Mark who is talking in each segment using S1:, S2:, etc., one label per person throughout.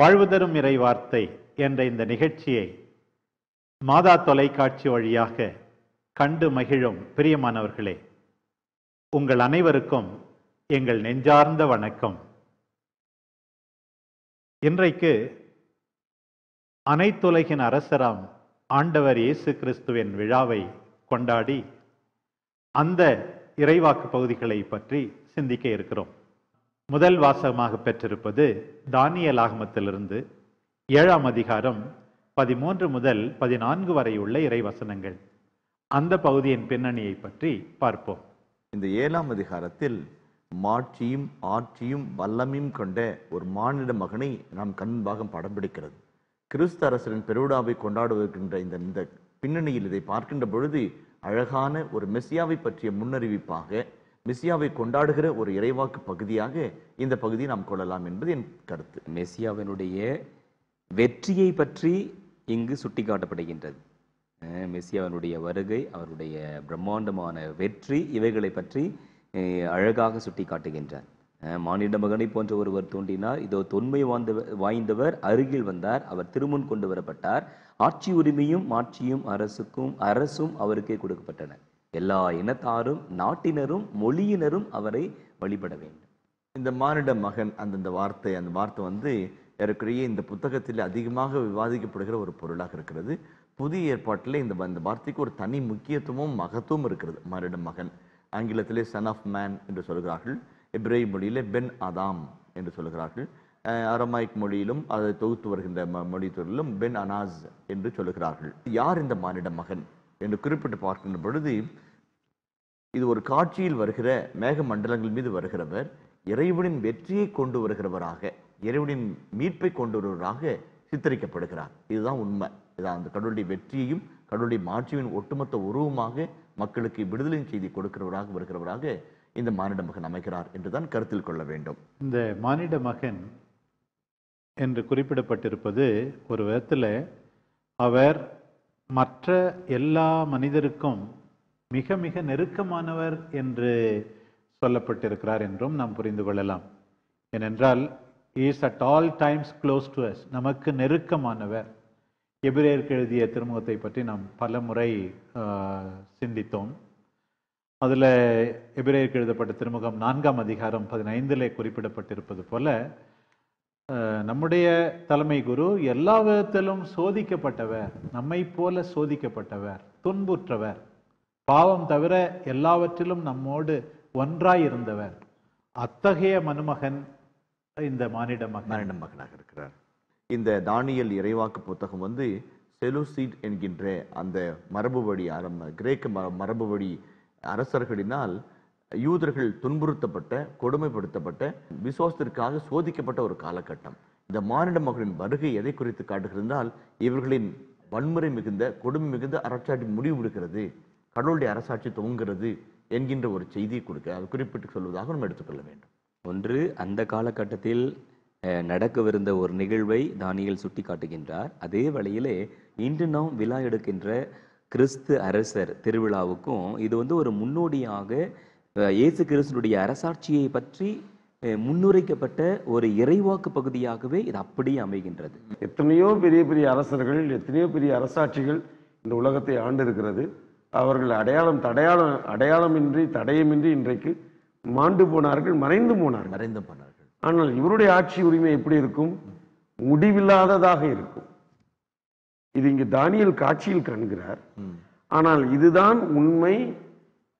S1: வாழ்வுதரும் இறை வார்த்தை என்ற இந்த நிகழ்ச்சியை மாதா தொலைக்காட்சி வழியாக கண்டு மகிழும் பிரியமானவர்களே உங்கள் அனைவருக்கும் எங்கள் நெஞ்சார்ந்த வணக்கம் இன்றைக்கு அனைத்துலகின் அரசராம் ஆண்டவர் இயேசு கிறிஸ்துவின் விழாவை கொண்டாடி அந்த இறைவாக்கு பகுதிகளை பற்றி சிந்திக்க இருக்கிறோம் முதல் வாசகமாக பெற்றிருப்பது தானியல் ஆகமத்திலிருந்து ஏழாம் அதிகாரம் பதிமூன்று முதல் பதினான்கு வரை உள்ள இறைவசனங்கள்
S2: அந்த பகுதியின் பின்னணியை பற்றி பார்ப்போம் இந்த ஏழாம் அதிகாரத்தில் மாட்சியும் ஆட்சியும் வல்லமையும் கொண்ட ஒரு மானிட மகனை நாம் கண்பாகம் படம் பிடிக்கிறது கிறிஸ்து அரசரின் பெருவிடாவை கொண்டாடுவதற்கின்ற இந்த இந்த பின்னணியில் இதை பார்க்கின்ற பொழுது அழகான ஒரு மெஸ்ஸியாவை பற்றிய முன்னறிவிப்பாக மெசியாவை கொண்டாடுகிற ஒரு இறைவாக்கு பகுதியாக இந்த பகுதி நாம் கொள்ளலாம் என்பது என் கருத்து மெசியாவினுடைய
S3: வெற்றியை பற்றி இங்கு சுட்டிக்காட்டப்படுகின்றது மெஸ்ஸியாவினுடைய வருகை அவருடைய பிரம்மாண்டமான வெற்றி இவைகளை பற்றி அழகாக சுட்டி காட்டுகின்றார் மானிட மகனை போன்ற ஒருவர் தோன்றினார் இதோ தொன்மை வாழ்ந்த வாய்ந்தவர் அருகில் வந்தார் அவர் திருமுன் கொண்டு வரப்பட்டார் ஆட்சி உரிமையும் ஆட்சியும் அரசுக்கும் அரசும் அவருக்கே கொடுக்கப்பட்டன எல்லா இனத்தாரும் நாட்டினரும் மொழியினரும் அவரை
S2: வழிபட வேண்டும் இந்த மானிட மகன் அந்தந்த வார்த்தை அந்த வார்த்தை வந்து ஏறக்குறைய இந்த புத்தகத்தில் அதிகமாக விவாதிக்கப்படுகிற ஒரு பொருளாக இருக்கிறது புதிய ஏற்பாட்டில் இந்த இந்த வார்த்தைக்கு ஒரு தனி முக்கியத்துவமும் மகத்துவம் இருக்கிறது மானிட மகன் ஆங்கிலத்திலே சன் ஆஃப் மேன் என்று சொல்கிறார்கள் இப்ரேய் மொழியிலே பென் அதாம் என்று சொல்கிறார்கள் அரமாய்க் மொழியிலும் அதை தொகுத்து வருகின்ற மொழி துறையிலும் பென் அனாஸ் என்று சொல்கிறார்கள் யார் இந்த மானிட மகன் என்று குறிப்பிட்டு பார்க்கின்ற பொழுது இது ஒரு காட்சியில் வருகிற மேக மண்டலங்கள் மீது வருகிறவர் இறைவனின் வெற்றியை கொண்டு வருகிறவராக இறைவனின் மீட்பை கொண்டு வருவராக சித்தரிக்கப்படுகிறார் இதுதான் உண்மை இதான் அந்த கடவுளுடைய வெற்றியையும் கடவுளுடைய மாட்சியின் ஒட்டுமொத்த உருவமாக மக்களுக்கு விடுதலையின் செய்தி கொடுக்கிறவராக வருகிறவராக இந்த மானிட மகன் அமைகிறார் என்றுதான் கருத்தில் கொள்ள வேண்டும்
S1: இந்த மானிட மகன் என்று குறிப்பிடப்பட்டிருப்பது ஒரு விதத்தில் அவர் மற்ற எல்லா மனிதருக்கும் மிக மிக நெருக்கமானவர் என்று சொல்லப்பட்டிருக்கிறார் என்றும் நாம் புரிந்து கொள்ளலாம் ஏனென்றால் is at all times close to us நமக்கு நெருக்கமானவர் எபிரேயருக்கு எழுதிய திருமுகத்தை பற்றி நாம் பல முறை சிந்தித்தோம் அதில் எபிரேயருக்கு எழுதப்பட்ட திருமுகம் நான்காம் அதிகாரம் பதினைந்திலே குறிப்பிடப்பட்டிருப்பது போல நம்முடைய தலைமை குரு எல்லா விதத்திலும் சோதிக்கப்பட்டவர் நம்மை போல சோதிக்கப்பட்டவர் துன்புற்றவர் பாவம் தவிர எல்லாவற்றிலும் நம்மோடு ஒன்றாய் இருந்தவர் அத்தகைய மனுமகன் இந்த மானிட மகன் மகனாக
S2: இருக்கிறார் இந்த தானியல் இறைவாக்கு புத்தகம் வந்து செலுசீட் என்கின்ற அந்த மரபுபடி ஆரம்ப கிரேக்க ம மரபுபடி அரசர்களினால் யூதர்கள் துன்புறுத்தப்பட்ட கொடுமைப்படுத்தப்பட்ட விசுவாசத்திற்காக சோதிக்கப்பட்ட ஒரு காலகட்டம் இந்த மானிட மகளின் வருகை எதை குறித்து காட்டுகிறதால் இவர்களின் வன்முறை மிகுந்த கொடுமை மிகுந்த அரசாட்டி முடிவு விடுகிறது கடவுளுடைய அரசாட்சி துவங்குகிறது என்கின்ற ஒரு செய்தியை கொடுக்க அது குறிப்பிட்டு சொல்வதாக நம்ம எடுத்துக்கொள்ள வேண்டும் ஒன்று அந்த காலகட்டத்தில்
S3: நடக்கவிருந்த ஒரு நிகழ்வை தானியல் சுட்டி காட்டுகின்றார் அதே வழியிலே இன்று நாம் விழா எடுக்கின்ற கிறிஸ்து அரசர் திருவிழாவுக்கும் இது வந்து ஒரு முன்னோடியாக இயேசு கிறிஸ்துடைய அரசாட்சியை பற்றி முன்னுரைக்கப்பட்ட ஒரு இறைவாக்கு பகுதியாகவே இது அப்படியே அமைகின்றது
S4: எத்தனையோ பெரிய பெரிய அரசர்கள் எத்தனையோ பெரிய அரசாட்சிகள் இந்த உலகத்தை ஆண்டு இருக்கிறது அவர்கள் அடையாளம் தடையாளம் அடையாளமின்றி தடையமின்றி இன்றைக்கு மாண்டு போனார்கள் மறைந்து போனார்கள் மறைந்து போனார்கள் ஆனால் இவருடைய ஆட்சி உரிமை எப்படி இருக்கும் முடிவில்லாததாக இருக்கும் இது இங்கு தானியல் காட்சியில் காண்கிறார் ஆனால் இதுதான் உண்மை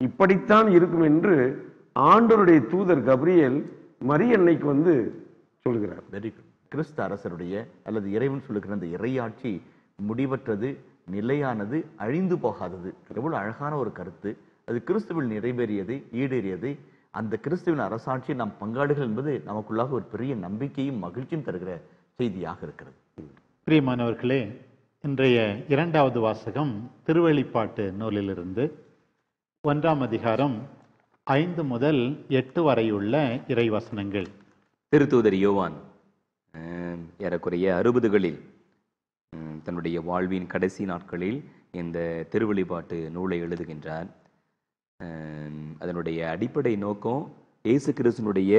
S4: இப்படித்தான் இருக்கும் என்று ஆண்டருடைய தூதர் கப்ரியல் மரியன்னைக்கு வந்து சொல்கிறார் வெரி குட்
S2: கிறிஸ்து அரசருடைய அல்லது இறைவன் சொல்லுகிற அந்த இறையாட்சி முடிவற்றது நிலையானது அழிந்து போகாதது எவ்வளோ அழகான ஒரு கருத்து அது கிறிஸ்துவில் நிறைவேறியது ஈடேறியது அந்த கிறிஸ்துவின் அரசாட்சி நாம் பங்காடுகள் என்பது நமக்குள்ளாக ஒரு பெரிய நம்பிக்கையும் மகிழ்ச்சியும் தருகிற செய்தியாக இருக்கிறது
S1: பிரியமானவர்களே இன்றைய
S2: இரண்டாவது வாசகம்
S1: திருவெளிப்பாட்டு நூலிலிருந்து ஒன்றாம் அதிகாரம் ஐந்து முதல் எட்டு வரையுள்ள இறைவசனங்கள் திருத்தூதர் யோவான் ஏறக்குறைய
S3: அறுபதுகளில் தன்னுடைய வாழ்வின் கடைசி நாட்களில் இந்த திருவழிபாட்டு நூலை எழுதுகின்றார் அதனுடைய அடிப்படை நோக்கம் இயேசு கிறிஸ்தனுடைய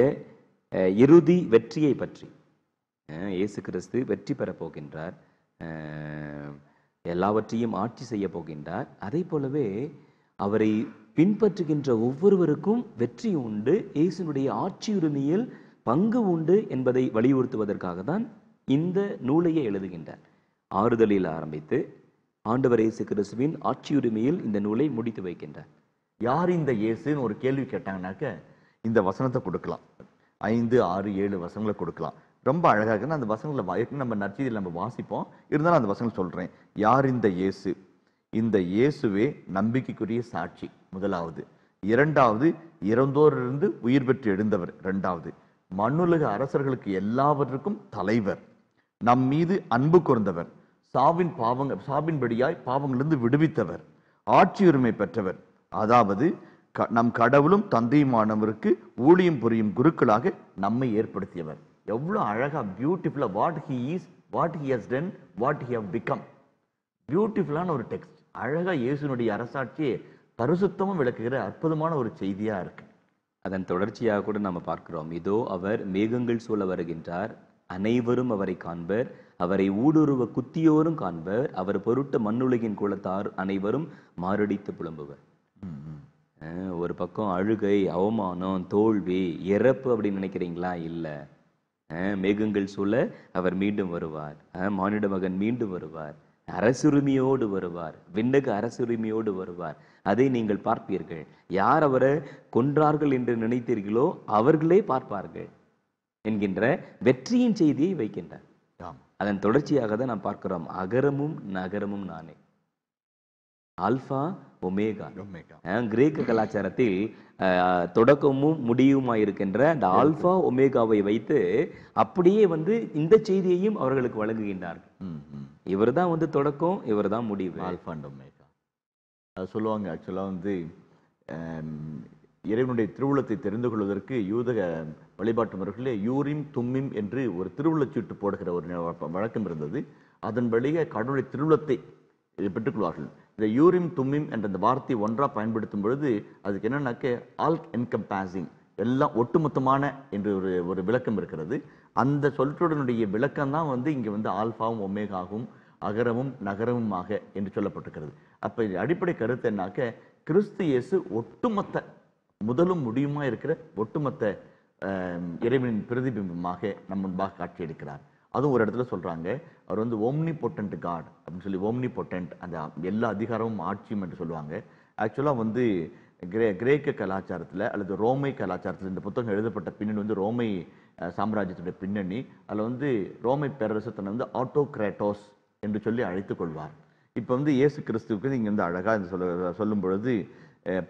S3: இறுதி வெற்றியை பற்றி இயேசு கிறிஸ்து வெற்றி பெறப் போகின்றார் எல்லாவற்றையும் ஆட்சி செய்ய போகின்றார் அதை போலவே அவரை பின்பற்றுகின்ற ஒவ்வொருவருக்கும் வெற்றி உண்டு இயேசுனுடைய ஆட்சி உரிமையில் பங்கு உண்டு என்பதை வலியுறுத்துவதற்காக தான் இந்த நூலையை எழுதுகின்றார் ஆறுதலில் ஆரம்பித்து ஆண்டவர் இயேசு கிறிஸ்துவின் ஆட்சியுரிமையில்
S2: இந்த நூலை முடித்து வைக்கின்றார் யார் இந்த இயேசுன்னு ஒரு கேள்வி கேட்டாங்கனாக்க இந்த வசனத்தை கொடுக்கலாம் ஐந்து ஆறு ஏழு வசனங்களை கொடுக்கலாம் ரொம்ப அழகாக இருக்குன்னா அந்த வசனங்களை வாய்க்கு நம்ம நற்செய்தியில் நம்ம வாசிப்போம் இருந்தாலும் அந்த வசனங்கள் சொல்கிறேன் யார் இந்த இயேசு இந்த இயேசுவே நம்பிக்கைக்குரிய சாட்சி முதலாவது இரண்டாவது இறந்தோரிலிருந்து உயிர் பெற்று எழுந்தவர் ரெண்டாவது மண்ணுலக அரசர்களுக்கு எல்லாவற்றுக்கும் தலைவர் நம் மீது அன்பு கூர்ந்தவர் சாவின் பாவங்க சாவின்படியாய் பாவங்களிலிருந்து விடுவித்தவர் ஆட்சி உரிமை பெற்றவர் அதாவது க நம் கடவுளும் தந்தையுமானவருக்கு ஊழியம் புரியும் குருக்களாக நம்மை ஏற்படுத்தியவர் எவ்வளோ அழகாக பியூட்டிஃபுல்லாக what he is what he has then what he have become பியூட்டிஃபுல்லான ஒரு டெக்ஸ்ட் அழகாக இயேசுனுடைய அரசாட்சியை பரிசுத்தமும் விளக்குகிற அற்புதமான ஒரு செய்தியாக இருக்கு அதன் தொடர்ச்சியாக
S3: கூட நம்ம பார்க்கிறோம் இதோ அவர் மேகங்கள் சூழ வருகின்றார் அனைவரும் அவரை காண்பர் அவரை ஊடுருவ குத்தியோரும் காண்பர் அவர் பொருட்ட மண்ணுலகின் குலத்தார் அனைவரும் மாரடித்து புலம்புவர் ஒரு பக்கம் அழுகை அவமானம் தோல்வி இறப்பு அப்படின்னு நினைக்கிறீங்களா இல்லை மேகங்கள் சூழ அவர் மீண்டும் வருவார் மானிட மகன் மீண்டும் வருவார் அரசுரிமையோடு வருவார் விண்ணக அரசுரிமையோடு வருவார் அதை நீங்கள் பார்ப்பீர்கள் யார் அவரை கொன்றார்கள் என்று நினைத்தீர்களோ அவர்களே பார்ப்பார்கள் என்கின்ற வெற்றியின் செய்தியை வைக்கின்றார் அதன் தொடர்ச்சியாக தான் நாம் பார்க்கிறோம் அகரமும் நகரமும் நானே ஆல்ஃபா ஒமேகா கிரேக்க கலாச்சாரத்தில் தொடக்கமும் முடியுமா இருக்கின்ற அந்த ஆல்ஃபா ஒமேகாவை வைத்து அப்படியே வந்து இந்த செய்தியையும் அவர்களுக்கு வழங்குகின்றார்கள் இவர் தான் வந்து தொடக்கம் இவர் தான் முடிவு ஆல்ஃபா அண்ட் ஒமேகா
S2: அது சொல்லுவாங்க ஆக்சுவலாக வந்து இறைவனுடைய திருவுளத்தை தெரிந்து கொள்வதற்கு யூதக வழிபாட்டு முறைகளில் யூரிம் தும்மிம் என்று ஒரு சீட்டு போடுகிற ஒரு வழக்கம் இருந்தது அதன் வழியே கடவுளுடைய திருவுளத்தை பெற்றுக்கொள்வார்கள் இந்த யூரிம் தும்மிம் என்ற அந்த வார்த்தை ஒன்றாக பயன்படுத்தும் பொழுது அதுக்கு என்னன்னாக்க ஆல் என்கம்பேசிங் எல்லாம் ஒட்டுமொத்தமான என்று ஒரு ஒரு விளக்கம் இருக்கிறது அந்த சொல்களுடைய விளக்கம் தான் வந்து இங்கே வந்து ஆல்ஃபாவும் ஒமேகாவும் அகரமும் நகரமுமாக என்று சொல்லப்பட்டிருக்கிறது அப்போ அடிப்படை கருத்து என்னாக்க கிறிஸ்து இயேசு ஒட்டுமொத்த முதலும் முடியுமா இருக்கிற ஒட்டுமொத்த இறைவனின் பிரதிபிம்பமாக நம் முன்பாக காட்சி எடுக்கிறார் அதுவும் ஒரு இடத்துல சொல்கிறாங்க அவர் வந்து ஓம்னி பொட்டன்ட் காட் அப்படின்னு சொல்லி ஓம்னி பொட்டன்ட் அந்த எல்லா அதிகாரமும் ஆட்சியும் என்று சொல்லுவாங்க ஆக்சுவலாக வந்து கிரே கிரேக்க கலாச்சாரத்தில் அல்லது ரோமை கலாச்சாரத்தில் இந்த புத்தகம் எழுதப்பட்ட பின்னணி வந்து ரோமை சாம்ராஜ்யத்துடைய பின்னணி அதில் வந்து ரோமை பேரரசத்தனை வந்து ஆட்டோக்ராட்டோஸ் என்று சொல்லி அழைத்து கொள்வார் இப்போ வந்து இயேசு கிறிஸ்துவுக்கு இங்கே வந்து அழகாக சொல்ல சொல்லும் பொழுது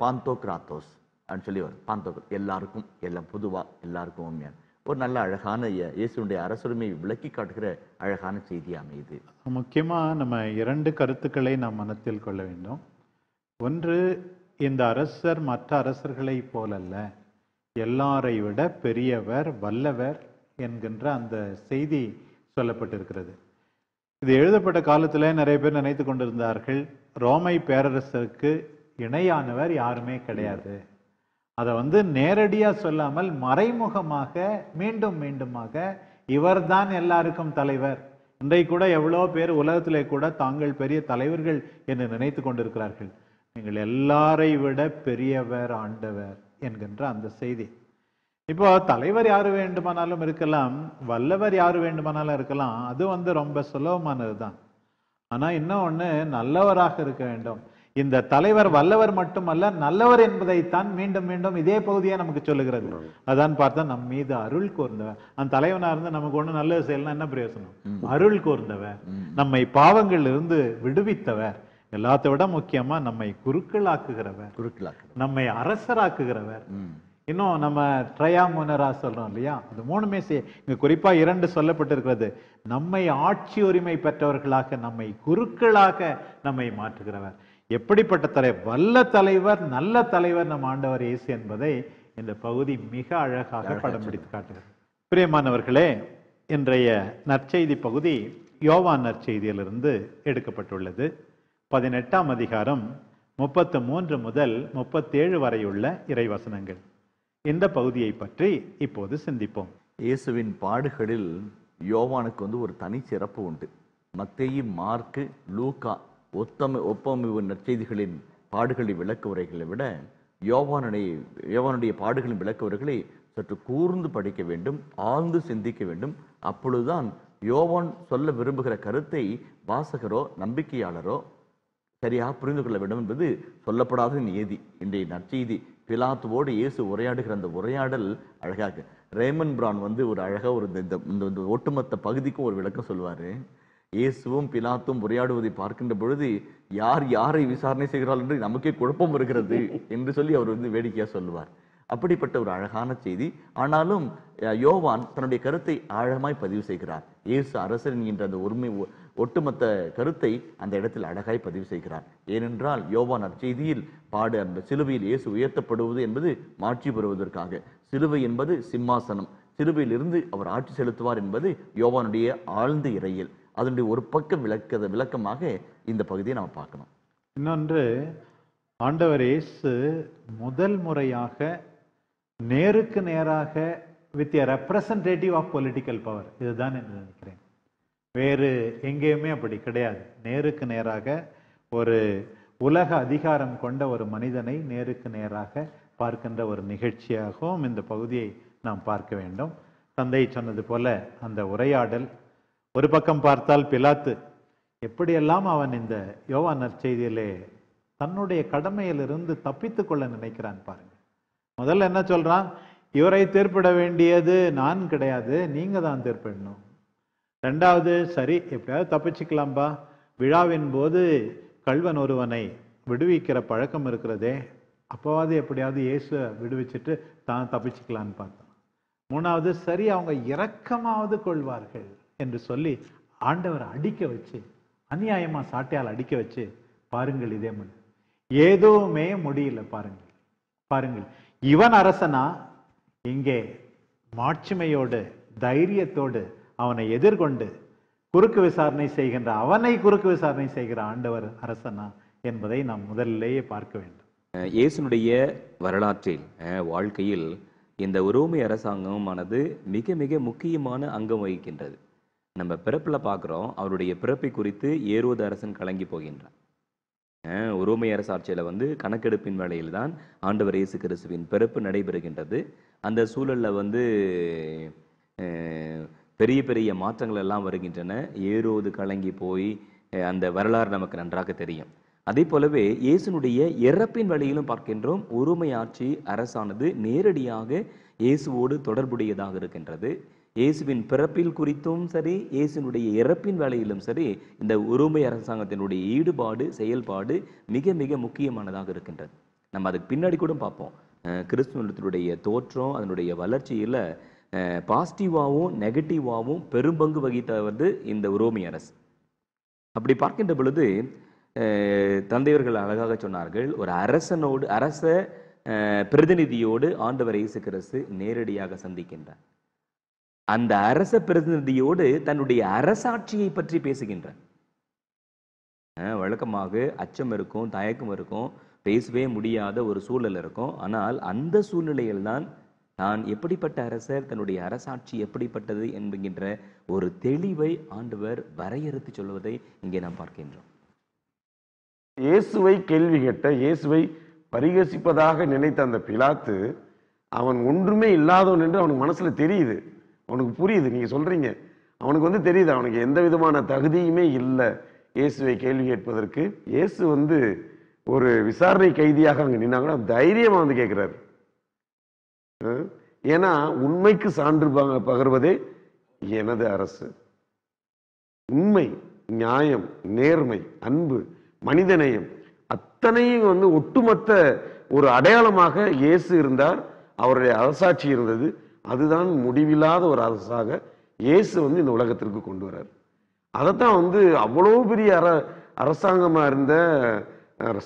S2: பாந்தோக்ராத்தோஸ் அப்படின்னு சொல்லி வரும் பாந்தோக்கள் எல்லாருக்கும் எல்லாம் பொதுவாக எல்லாருக்கும் உண்மையான ஒரு நல்ல அழகான இயேசுடைய அரசுரிமையை விளக்கி காட்டுகிற அழகான செய்தி அமையுது
S1: முக்கியமாக நம்ம இரண்டு கருத்துக்களை நாம் மனத்தில் கொள்ள வேண்டும் ஒன்று இந்த அரசர் மற்ற அரசர்களை போலல்ல எல்லாரை விட பெரியவர் வல்லவர் என்கின்ற அந்த செய்தி சொல்லப்பட்டிருக்கிறது இது எழுதப்பட்ட காலத்தில் நிறைய பேர் நினைத்து கொண்டிருந்தார்கள் ரோமை பேரரசருக்கு இணையானவர் யாருமே கிடையாது அதை வந்து நேரடியாக சொல்லாமல் மறைமுகமாக மீண்டும் மீண்டுமாக இவர்தான் எல்லாருக்கும் தலைவர் இன்றைக்கு கூட எவ்வளோ பேர் உலகத்திலே கூட தாங்கள் பெரிய தலைவர்கள் என்று நினைத்து கொண்டிருக்கிறார்கள் நீங்கள் எல்லாரை விட பெரியவர் ஆண்டவர் என்கின்ற அந்த செய்தி இப்போ தலைவர் யார் வேண்டுமானாலும் இருக்கலாம் வல்லவர் யார் வேண்டுமானாலும் இருக்கலாம் அது வந்து ரொம்ப சுலபமானது தான் ஆனால் இன்னும் ஒன்று நல்லவராக இருக்க வேண்டும் இந்த தலைவர் வல்லவர் மட்டுமல்ல நல்லவர் என்பதைத்தான் மீண்டும் மீண்டும் இதே பகுதியா நமக்கு சொல்லுகிறது அதான் பார்த்தா நம் மீது அருள் கோர்ந்தவ அந்த தலைவனா இருந்து நமக்கு ஒண்ணு நல்லது செய்யலாம் என்ன பிரயோசனம் அருள் கோர்ந்தவ நம்மை பாவங்கள் இருந்து விடுவித்தவர் எல்லாத்த விட முக்கியமா நம்மை குருக்களாக்குகிறவர் குருக்களாக்கு நம்மை அரசராக்குகிறவர் இன்னும் நம்ம ட்ரையா முனரா சொல்றோம் இல்லையா இந்த மூணுமே இங்க குறிப்பா இரண்டு சொல்லப்பட்டிருக்கிறது நம்மை ஆட்சி உரிமை பெற்றவர்களாக நம்மை குருக்களாக நம்மை மாற்றுகிறவர் எப்படிப்பட்ட தலை வல்ல தலைவர் நல்ல தலைவர் நம் ஆண்டவர் இயேசு என்பதை இந்த பகுதி மிக அழகாக படம் பிடித்து காட்டுகிறது பிரியமானவர்களே இன்றைய நற்செய்தி பகுதி யோவான் நற்செய்தியிலிருந்து எடுக்கப்பட்டுள்ளது பதினெட்டாம் அதிகாரம் முப்பத்து மூன்று முதல் முப்பத்தேழு வரையுள்ள இறைவசனங்கள் இந்த பகுதியை
S2: பற்றி இப்போது சிந்திப்போம் இயேசுவின் பாடுகளில் யோவானுக்கு வந்து ஒரு தனி சிறப்பு உண்டு மத்தேயி மார்க்கு லூகா ஒத்தமை ஒப்பமைவு நற்செய்திகளின் பாடுகளை விளக்க உரைகளை விட யோவானுடைய யோவானுடைய பாடுகளின் விளக்க உரைகளை சற்று கூர்ந்து படிக்க வேண்டும் ஆழ்ந்து சிந்திக்க வேண்டும் அப்பொழுதுதான் யோவான் சொல்ல விரும்புகிற கருத்தை வாசகரோ நம்பிக்கையாளரோ சரியாக புரிந்து கொள்ள வேண்டும் என்பது சொல்லப்படாத நியதி இன்றைய நற்செய்தி பிலாத்துவோடு இயேசு உரையாடுகிற அந்த உரையாடல் அழகாக ரேமன் பிரான் வந்து ஒரு அழகாக ஒரு இந்த ஒட்டுமொத்த பகுதிக்கும் ஒரு விளக்கம் சொல்லுவார் இயேசுவும் பிலாத்தும் உரையாடுவதை பார்க்கின்ற பொழுது யார் யாரை விசாரணை செய்கிறாள் என்று நமக்கே குழப்பம் வருகிறது என்று சொல்லி அவர் வந்து வேடிக்கையாக சொல்லுவார் அப்படிப்பட்ட ஒரு அழகான செய்தி ஆனாலும் யோவான் தன்னுடைய கருத்தை ஆழமாய் பதிவு செய்கிறார் இயேசு அரசர் என்கின்ற அந்த உரிமை ஒட்டுமொத்த கருத்தை அந்த இடத்தில் அழகாய் பதிவு செய்கிறார் ஏனென்றால் யோவான் அச்செய்தியில் பாடு அந்த சிலுவையில் இயேசு உயர்த்தப்படுவது என்பது மாற்றி பெறுவதற்காக சிலுவை என்பது சிம்மாசனம் சிலுவையிலிருந்து அவர் ஆட்சி செலுத்துவார் என்பது யோவானுடைய ஆழ்ந்த இறையில் அதனுடைய ஒரு பக்க விளக்க விளக்கமாக இந்த பகுதியை நம்ம பார்க்கணும்
S1: இன்னொன்று ஆண்டவர் இயேசு முதல் முறையாக நேருக்கு நேராக with a representative of political power இதுதான் என்று நினைக்கிறேன் வேறு எங்கேயுமே அப்படி கிடையாது நேருக்கு நேராக ஒரு உலக அதிகாரம் கொண்ட ஒரு மனிதனை நேருக்கு நேராக பார்க்கின்ற ஒரு நிகழ்ச்சியாகவும் இந்த பகுதியை நாம் பார்க்க வேண்டும் தந்தை சொன்னது போல அந்த உரையாடல் ஒரு பக்கம் பார்த்தால் பிலாத்து எப்படியெல்லாம் அவன் இந்த யோவா நற்செய்தியிலே தன்னுடைய கடமையிலிருந்து தப்பித்து கொள்ள நினைக்கிறான் பாருங்க முதல்ல என்ன சொல்றான் இவரை தீர்ப்பிட வேண்டியது நான் கிடையாது நீங்க தான் தீர்ப்பிடணும் ரெண்டாவது சரி எப்படியாவது தப்பிச்சுக்கலாம்பா விழாவின் போது கல்வன் ஒருவனை விடுவிக்கிற பழக்கம் இருக்கிறதே அப்போவாது எப்படியாவது இயேசு விடுவிச்சுட்டு தான் தப்பிச்சுக்கலான்னு பார்த்தான் மூணாவது சரி அவங்க இரக்கமாவது கொள்வார்கள் என்று சொல்லி ஆண்டவர் அடிக்க வச்சு அநியாயமாக சாட்டையால் அடிக்க வச்சு பாருங்கள் இதே மண் ஏதோமே முடியல பாருங்கள் பாருங்கள் இவன் அரசனா இங்கே மாட்சிமையோடு தைரியத்தோடு அவனை எதிர்கொண்டு குறுக்கு விசாரணை செய்கின்ற அவனை குறுக்கு விசாரணை செய்கிற ஆண்டவர் அரசனா என்பதை நாம் முதலிலேயே பார்க்க வேண்டும்
S3: இயேசுனுடைய வரலாற்றில் வாழ்க்கையில் இந்த உரோமை அரசாங்கமானது மிக மிக முக்கியமான அங்கம் வகிக்கின்றது நம்ம பிறப்பில் பார்க்குறோம் அவருடைய பிறப்பை குறித்து ஏரோது அரசன் கலங்கி போகின்றான் உரோமை அரசு ஆட்சியில் வந்து கணக்கெடுப்பின் வேலையில் தான் ஆண்டவர் இயேசு கிறிஸ்துவின் பிறப்பு நடைபெறுகின்றது அந்த சூழலில் வந்து பெரிய பெரிய மாற்றங்கள் எல்லாம் வருகின்றன ஏரோது கலங்கி போய் அந்த வரலாறு நமக்கு நன்றாக தெரியும் அதே போலவே இயேசுனுடைய இறப்பின் வழியிலும் பார்க்கின்றோம் உரிமை ஆட்சி அரசானது நேரடியாக இயேசுவோடு தொடர்புடையதாக இருக்கின்றது இயேசுவின் பிறப்பில் குறித்தும் சரி இயேசுனுடைய இறப்பின் வேலையிலும் சரி இந்த உரிமை அரசாங்கத்தினுடைய ஈடுபாடு செயல்பாடு மிக மிக முக்கியமானதாக இருக்கின்றது நம்ம அதுக்கு பின்னாடி கூட பார்ப்போம் கிறிஸ்துவத்தினுடைய தோற்றம் அதனுடைய வளர்ச்சியில் பாசிட்டிவாகவும் நெகட்டிவாகவும் பெரும்பங்கு வகித்தவர் இந்த உரோமை அரசு அப்படி பார்க்கின்ற பொழுது தந்தையவர்கள் அழகாக சொன்னார்கள் ஒரு அரசனோடு அரச பிரதிநிதியோடு ஆண்டவர் இயேசு கிறிஸ்து நேரடியாக சந்திக்கின்றார் அந்த அரச பிரதிநிதியோடு தன்னுடைய அரசாட்சியை பற்றி பேசுகின்றார் வழக்கமாக அச்சம் இருக்கும் தயக்கம் இருக்கும் பேசவே முடியாத ஒரு சூழல் இருக்கும் ஆனால் அந்த சூழ்நிலையில் தான் தான் எப்படிப்பட்ட அரசர் தன்னுடைய அரசாட்சி எப்படிப்பட்டது என்கின்ற ஒரு தெளிவை ஆண்டவர் வரையறுத்து சொல்வதை இங்கே நாம் பார்க்கின்றோம்
S4: இயேசுவை கேள்வி கேட்ட இயேசுவை பரிகசிப்பதாக நினைத்த அந்த பிலாத்து அவன் ஒன்றுமே இல்லாதவன் என்று அவனுக்கு மனசுல தெரியுது அவனுக்கு புரியுது நீங்கள் சொல்கிறீங்க அவனுக்கு வந்து தெரியுது அவனுக்கு எந்த விதமான தகுதியுமே இல்லை இயேசுவை கேள்வி கேட்பதற்கு இயேசு வந்து ஒரு விசாரணை கைதியாக அங்கே நின்னாங்கன்னா தைரியமாக வந்து கேட்குறாரு ஏன்னா உண்மைக்கு சான்று பகர்வதே எனது அரசு உண்மை நியாயம் நேர்மை அன்பு மனிதநேயம் அத்தனையும் வந்து ஒட்டுமொத்த ஒரு அடையாளமாக இயேசு இருந்தார் அவருடைய அரசாட்சி இருந்தது அதுதான் முடிவில்லாத ஒரு அரசாக இயேசு வந்து இந்த உலகத்திற்கு கொண்டு வர்றார் அதைத்தான் வந்து அவ்வளோ பெரிய அர அரசாங்கமாக இருந்த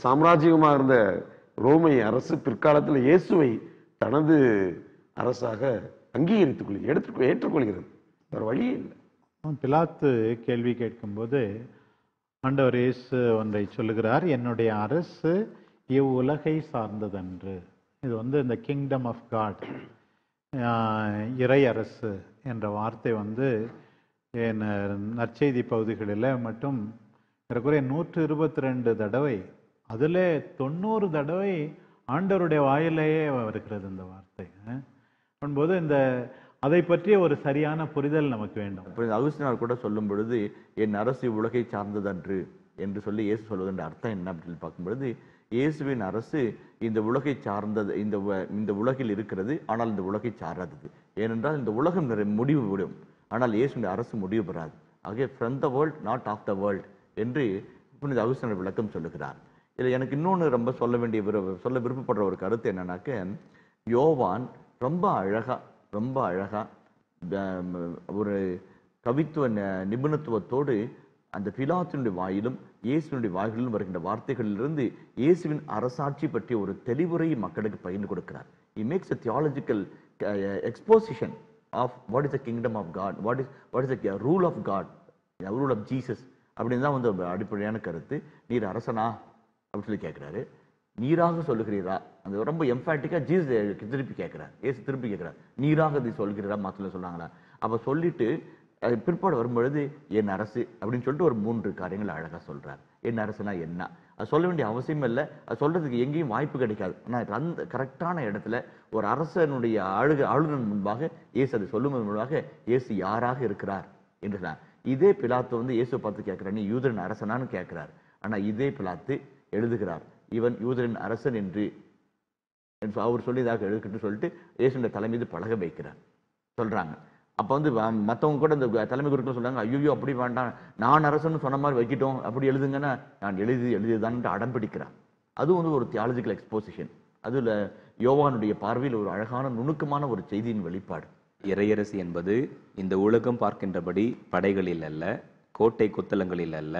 S4: சாம்ராஜ்யமாக இருந்த ரோமை அரசு பிற்காலத்தில் இயேசுவை தனது அரசாக அங்கீகரித்துக் கொள்ள எடுத்து ஏற்றுக்கொள்கிறது வேறு வழியே இல்லை பிலாத்து கேள்வி
S1: கேட்கும்போது ஆண்டவர் இயேசு ஒன்றை சொல்லுகிறார் என்னுடைய அரசு இவ்வுலகை சார்ந்ததன்று இது வந்து இந்த கிங்டம் ஆஃப் காட் இறை அரசு என்ற வார்த்தை வந்து என் நற்செய்தி பகுதிகளில் மட்டும் இருக்கிற நூற்று இருபத்தி ரெண்டு தடவை அதில் தொண்ணூறு தடவை ஆண்டவருடைய வாயிலேயே வருகிறது இந்த வார்த்தை போது
S2: இந்த அதை பற்றிய ஒரு சரியான புரிதல் நமக்கு வேண்டும் அவுசினார் கூட சொல்லும் பொழுது என் அரசு உலகை சார்ந்ததன்று என்று சொல்லி இயேசு சொல்வதென்ற அர்த்தம் என்ன அப்படின்னு பார்க்கும்பொழுது இயேசுவின் அரசு இந்த உலகை சார்ந்தது இந்த இந்த உலகில் இருக்கிறது ஆனால் இந்த உலகை சாராதது ஏனென்றால் இந்த உலகம் முடிவு விடும் ஆனால் இயேசுவின் அரசு முடிவு பெறாது ஆகவே from the world not of the world என்று புனித அகுசனர் விளக்கம் சொல்லுகிறார் இதில் எனக்கு இன்னொன்று ரொம்ப சொல்ல வேண்டிய சொல்ல விருப்பப்படுற ஒரு கருத்து என்னன்னாக்க யோவான் ரொம்ப அழகாக ரொம்ப அழகாக ஒரு கவித்துவ நிபுணத்துவத்தோடு அந்த பிலாத்தினுடைய வாயிலும் இயேசுனுடைய வாயிலும் வருகின்ற வார்த்தைகளிலிருந்து இயேசுவின் அரசாட்சி பற்றிய ஒரு தெளிவுரையை மக்களுக்கு பகிர்ந்து கொடுக்கிறார் he makes a theological exposition of what is the kingdom of God what is what is the rule of God rule of Jesus அப்படின்னு தான் வந்து அடிப்படையான கருத்து நீர் அரசனா அப்படின்னு சொல்லி கேட்குறாரு நீராக சொல்லுகிறீரா அந்த ரொம்ப எம்ஃபேட்டிக்காக ஜீஸ் திருப்பி கேட்குறார் ஏசு திருப்பி கேட்குறார் நீராக இது சொல்கிறீரா மாத்திர சொல்கிறாங்களா அப்போ சொல்லிட்டு பிற்பாடு வரும்பொழுது என் அரசு அப்படின்னு சொல்லிட்டு ஒரு மூன்று காரியங்கள் அழகாக சொல்கிறார் என் அரசுனா என்ன அது சொல்ல வேண்டிய அவசியம் இல்லை அது சொல்கிறதுக்கு எங்கேயும் வாய்ப்பு கிடைக்காது ஆனால் அந்த கரெக்டான இடத்துல ஒரு அரசனுடைய ஆளுக ஆளுநர் முன்பாக இயேசு அதை சொல்லுவது முன்பாக இயேசு யாராக இருக்கிறார் என்று சொன்னார் இதே பிலாத்து வந்து இயேசு பார்த்து கேட்குறாரு நீ யூதரின் அரசனான்னு கேட்குறார் ஆனால் இதே பிலாத்து எழுதுகிறார் இவன் யூதரின் அரசன் என்று அவர் சொல்லியதாக எழுதுக்கிட்டு சொல்லிட்டு இயேசுடைய தலைமீது பழக வைக்கிறார் சொல்கிறாங்க அப்போ வந்து மற்றவங்க கூட இந்த தலைமை குருக்கள் சொல்கிறாங்க ஐயோ அப்படி வேண்டாம் நான் அரசன்னு சொன்ன மாதிரி வைக்கிட்டோம் அப்படி எழுதுங்கன்னா நான் எழுதி எழுதியதான்ட்டு அடம் பிடிக்கிறான் அது வந்து ஒரு தியாலஜிக்கல் எக்ஸ்போசிஷன் அதில் யோவானுடைய பார்வையில் ஒரு அழகான நுணுக்கமான ஒரு செய்தியின் வெளிப்பாடு இறையரசி என்பது இந்த உலகம் பார்க்கின்றபடி படைகளில் அல்ல
S3: கோட்டை கொத்தளங்களில் அல்ல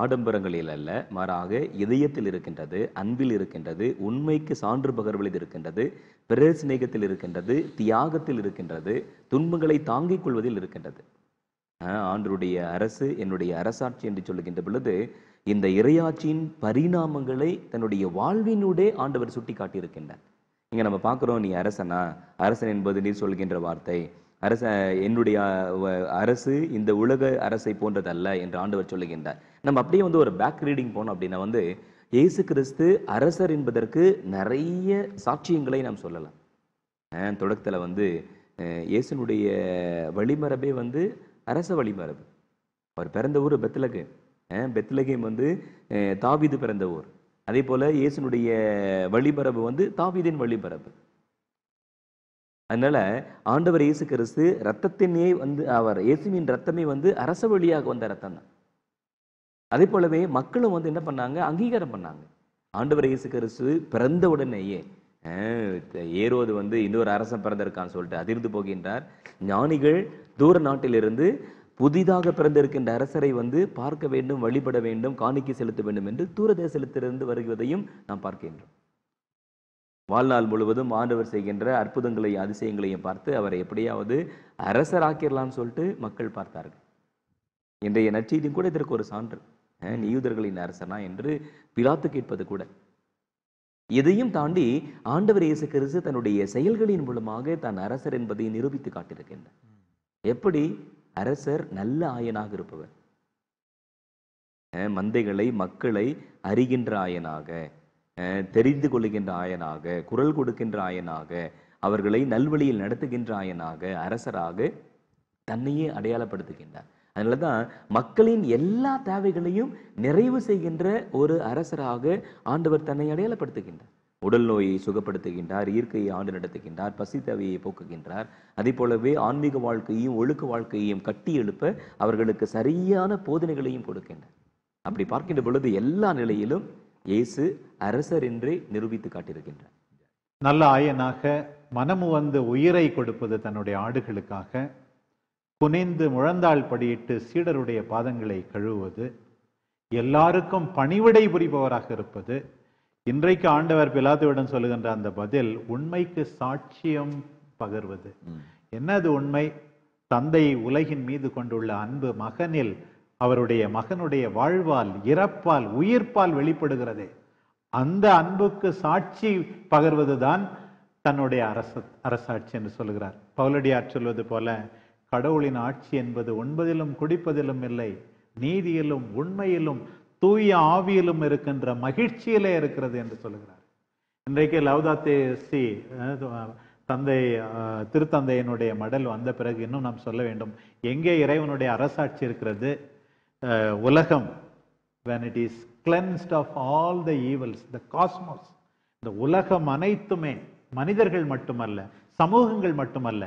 S3: ஆடம்பரங்களில் அல்ல மாறாக இதயத்தில் இருக்கின்றது அன்பில் இருக்கின்றது உண்மைக்கு சான்று பகர்வலில் இருக்கின்றது பிறர் சிநேகத்தில் இருக்கின்றது தியாகத்தில் இருக்கின்றது துன்பங்களை தாங்கிக் கொள்வதில் இருக்கின்றது ஆண்டருடைய அரசு என்னுடைய அரசாட்சி என்று சொல்லுகின்ற பொழுது இந்த இரையாட்சியின் பரிணாமங்களை தன்னுடைய வாழ்வினூடே ஆண்டவர் சுட்டி காட்டியிருக்கின்றார் இங்கே நம்ம பார்க்குறோம் நீ அரசனா அரசன் என்பது நீர் சொல்கின்ற வார்த்தை அரச என்னுடைய அரசு இந்த உலக அரசை போன்றதல்ல என்று ஆண்டவர் சொல்லுகின்றார் நம்ம அப்படியே வந்து ஒரு பேக் ரீடிங் போனோம் அப்படின்னா வந்து இயேசு கிறிஸ்து அரசர் என்பதற்கு நிறைய சாட்சியங்களை நாம் சொல்லலாம் தொடக்கத்தில் வந்து இயேசுனுடைய வழிமரபே வந்து அரச வழிமரபு அவர் பிறந்த ஊர் பெத்லகு பெத்லகேம் வந்து தாவிது பிறந்த ஊர் அதே போல் இயேசுனுடைய வழிபரப்பு வந்து தாவிதின் வழிபரப்பு அதனால் ஆண்டவர் இயேசு கிறிஸ்து ரத்தத்தினே வந்து அவர் இயேசுவின் ரத்தமே வந்து அரச வழியாக வந்த ரத்தம் தான் அதே போலவே மக்களும் வந்து என்ன பண்ணாங்க அங்கீகாரம் பண்ணாங்க ஆண்டவர் இயேசு கிறிஸ்து பிறந்த உடனேயே ஏரோது வந்து இன்னொரு அரசன் பிறந்திருக்கான்னு சொல்லிட்டு அதிர்ந்து போகின்றார் ஞானிகள் தூர நாட்டிலிருந்து புதிதாக பிறந்திருக்கின்ற அரசரை வந்து பார்க்க வேண்டும் வழிபட வேண்டும் காணிக்கை செலுத்த வேண்டும் என்று தூரதேசத்திலிருந்து வருவதையும் நாம் பார்க்கின்றோம் வாழ்நாள் முழுவதும் ஆண்டவர் செய்கின்ற அற்புதங்களையும் அதிசயங்களையும் பார்த்து அவரை எப்படியாவது ஆக்கிரலாம்னு சொல்லிட்டு மக்கள் பார்த்தார்கள் இன்றைய நச்சீதியும் கூட இதற்கு ஒரு சான்று நியூதர்களின் அரசனா என்று பிலாத்து கேட்பது கூட இதையும் தாண்டி ஆண்டவர் இயேசு கிறிஸ்து தன்னுடைய செயல்களின் மூலமாக தான் அரசர் என்பதை நிரூபித்து காட்டியிருக்கின்றார் எப்படி அரசர் நல்ல ஆயனாக இருப்பவர் மந்தைகளை மக்களை அறிகின்ற ஆயனாக தெரிந்து கொள்ளுகின்ற ஆயனாக குரல் கொடுக்கின்ற ஆயனாக அவர்களை நல்வழியில் நடத்துகின்ற ஆயனாக அரசராக தன்னையே அடையாளப்படுத்துகின்றார் அதனால தான் மக்களின் எல்லா தேவைகளையும் நிறைவு செய்கின்ற ஒரு அரசராக ஆண்டவர் தன்னை அடையாளப்படுத்துகின்றார் உடல் நோயை சுகப்படுத்துகின்றார் இயற்கையை ஆண்டு நடத்துகின்றார் பசி தேவையை போக்குகின்றார் அதே போலவே ஆன்மீக வாழ்க்கையும் ஒழுக்க வாழ்க்கையையும் கட்டி எழுப்ப அவர்களுக்கு சரியான போதனைகளையும் கொடுக்கின்றார் அப்படி பார்க்கின்ற பொழுது எல்லா நிலையிலும் இயேசு
S1: அரசர் என்று நிரூபித்து காட்டியிருக்கின்றார் நல்ல ஆயனாக மனமு வந்து உயிரை கொடுப்பது தன்னுடைய ஆடுகளுக்காக குனிந்து முழந்தாள் படியிட்டு சீடருடைய பாதங்களை கழுவுவது எல்லாருக்கும் பணிவிடை புரிபவராக இருப்பது இன்றைக்கு ஆண்டவர் பிலாத்துவிடம் சொல்லுகின்ற அந்த பதில் உண்மைக்கு சாட்சியம் பகர்வது என்னது உண்மை தந்தை உலகின் மீது கொண்டுள்ள அன்பு மகனில் அவருடைய மகனுடைய வாழ்வால் இறப்பால் உயிர்ப்பால் வெளிப்படுகிறது அந்த அன்புக்கு சாட்சி பகர்வதுதான் தன்னுடைய அரச அரசாட்சி என்று சொல்கிறார் பவுலடியார் சொல்வது போல கடவுளின் ஆட்சி என்பது ஒன்பதிலும் குடிப்பதிலும் இல்லை நீதியிலும் உண்மையிலும் தூய ஆவியிலும் இருக்கின்ற மகிழ்ச்சியிலே இருக்கிறது என்று சொல்கிறார் இன்றைக்கு லவ்தாத்தே சி தந்தை திருத்தந்தையினுடைய மடல் வந்த பிறகு இன்னும் நாம் சொல்ல வேண்டும் எங்கே இறைவனுடைய அரசாட்சி இருக்கிறது உலகம் when it is cleansed of all the evils the cosmos இந்த உலகம் அனைத்துமே மனிதர்கள் மட்டுமல்ல சமூகங்கள் மட்டுமல்ல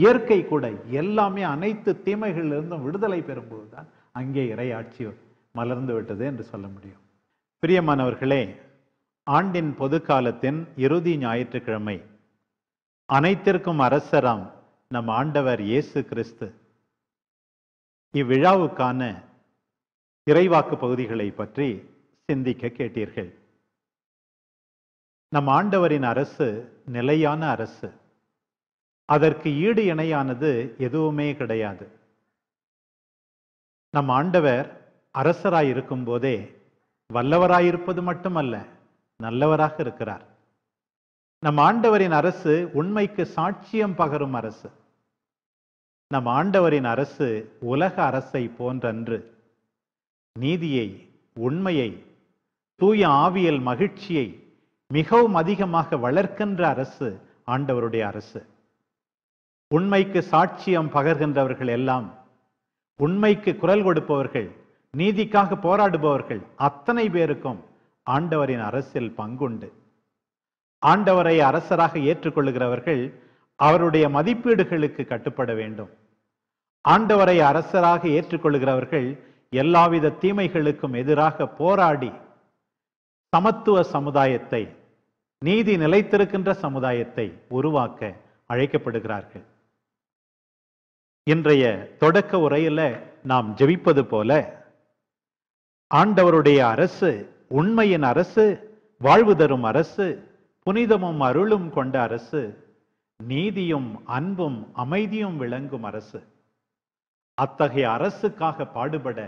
S1: இயற்கை கூட எல்லாமே அனைத்து தீமைகளிலிருந்தும் விடுதலை பெறும்போது தான் அங்கே இறையாட்சி மலர்ந்து விட்டது என்று சொல்ல முடியும் பிரியமானவர்களே ஆண்டின் பொது காலத்தின் இறுதி ஞாயிற்றுக்கிழமை அனைத்திற்கும் அரசராம் நம் ஆண்டவர் இயேசு கிறிஸ்து இவ்விழாவுக்கான இறைவாக்கு பகுதிகளை பற்றி சிந்திக்க கேட்டீர்கள் நம் ஆண்டவரின் அரசு நிலையான அரசு அதற்கு ஈடு இணையானது எதுவுமே கிடையாது நம் ஆண்டவர் அரசராயிருக்கும் போதே வல்லவராயிருப்பது மட்டுமல்ல நல்லவராக இருக்கிறார் நம் ஆண்டவரின் அரசு உண்மைக்கு சாட்சியம் பகரும் அரசு நம் ஆண்டவரின் அரசு உலக அரசை போன்றன்று நீதியை உண்மையை தூய ஆவியல் மகிழ்ச்சியை மிகவும் அதிகமாக வளர்க்கின்ற அரசு ஆண்டவருடைய அரசு உண்மைக்கு சாட்சியம் பகர்கின்றவர்கள் எல்லாம் உண்மைக்கு குரல் கொடுப்பவர்கள் நீதிக்காக போராடுபவர்கள் அத்தனை பேருக்கும் ஆண்டவரின் அரசில் பங்குண்டு ஆண்டவரை அரசராக ஏற்றுக்கொள்கிறவர்கள் அவருடைய மதிப்பீடுகளுக்கு கட்டுப்பட வேண்டும் ஆண்டவரை அரசராக ஏற்றுக்கொள்கிறவர்கள் எல்லாவித தீமைகளுக்கும் எதிராக போராடி சமத்துவ சமுதாயத்தை நீதி நிலைத்திருக்கின்ற சமுதாயத்தை உருவாக்க அழைக்கப்படுகிறார்கள் இன்றைய தொடக்க உரையில நாம் ஜெபிப்பது போல ஆண்டவருடைய அரசு உண்மையின் அரசு வாழ்வு தரும் அரசு புனிதமும் அருளும் கொண்ட அரசு நீதியும் அன்பும் அமைதியும் விளங்கும் அரசு அத்தகைய அரசுக்காக பாடுபட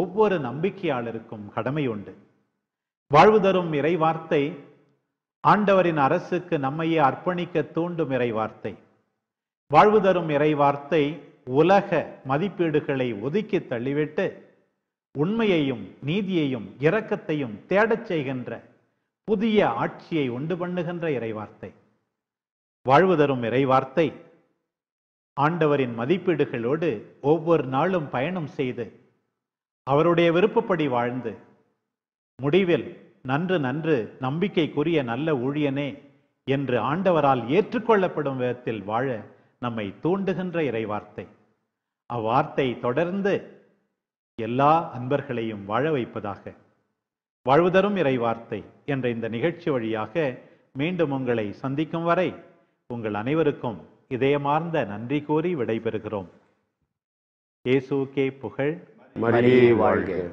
S1: ஒவ்வொரு நம்பிக்கையாளருக்கும் கடமை உண்டு வாழ்வு தரும் இறைவார்த்தை ஆண்டவரின் அரசுக்கு நம்மையே அர்ப்பணிக்க தூண்டும் இறைவார்த்தை வாழ்வு தரும் இறைவார்த்தை உலக மதிப்பீடுகளை ஒதுக்கி தள்ளிவிட்டு உண்மையையும் நீதியையும் இரக்கத்தையும் தேடச் செய்கின்ற புதிய ஆட்சியை உண்டு பண்ணுகின்ற இறைவார்த்தை வாழ்வு தரும் இறைவார்த்தை ஆண்டவரின் மதிப்பீடுகளோடு ஒவ்வொரு நாளும் பயணம் செய்து அவருடைய விருப்பப்படி வாழ்ந்து முடிவில் நன்று நன்று நம்பிக்கைக்குரிய நல்ல ஊழியனே என்று ஆண்டவரால் ஏற்றுக்கொள்ளப்படும் விதத்தில் வாழ நம்மை தூண்டுகின்ற இறைவார்த்தை அவ்வார்த்தை தொடர்ந்து எல்லா அன்பர்களையும் வாழ வைப்பதாக வாழ்வுதரும் இறைவார்த்தை என்ற இந்த நிகழ்ச்சி வழியாக மீண்டும் உங்களை சந்திக்கும் வரை உங்கள் அனைவருக்கும் இதயமார்ந்த நன்றி கூறி விடைபெறுகிறோம் ஏசுகே புகழ்
S2: मरी वाळगे